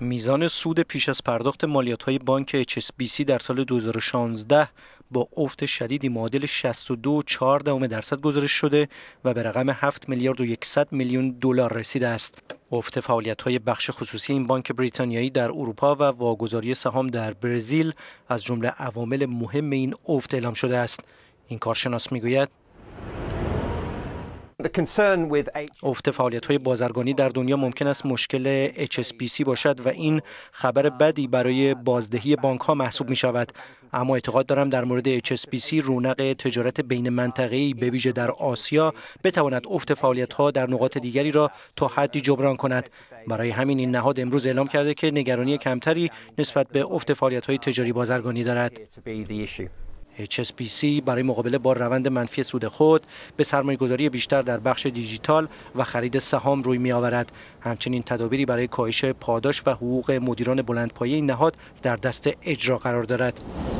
میزان سود پیش از پرداخت مالیات های بانک HSBC در سال 2016 با افت شدیدی معادل 62.4 درصد گزارش شده و به رقم 7 میلیارد و 100 میلیون دلار رسیده است. افت فعالیت های بخش خصوصی این بانک بریتانیایی در اروپا و واگذاری سهام در برزیل از جمله عوامل مهم این افت اعلام شده است. این کارشناس میگوید افت فعالیت های بازرگانی در دنیا ممکن است مشکل HSBC باشد و این خبر بدی برای بازدهی بانک ها محسوب می شود اما اعتقاد دارم در مورد HSBC رونق تجارت بین منطقه‌ای به ویژه در آسیا بتواند افت فعالیت ها در نقاط دیگری را تا حدی جبران کند برای همین این نهاد امروز اعلام کرده که نگرانی کمتری نسبت به افت فعالیت های تجاری بازرگانی دارد HSBC برای مقابله با روند منفی سود خود به سرمایهگذاری بیشتر در بخش دیجیتال و خرید سهام روی آورد. همچنین تدابیری برای کاهش پاداش و حقوق مدیران بلندپایه این نهاد در دست اجرا قرار دارد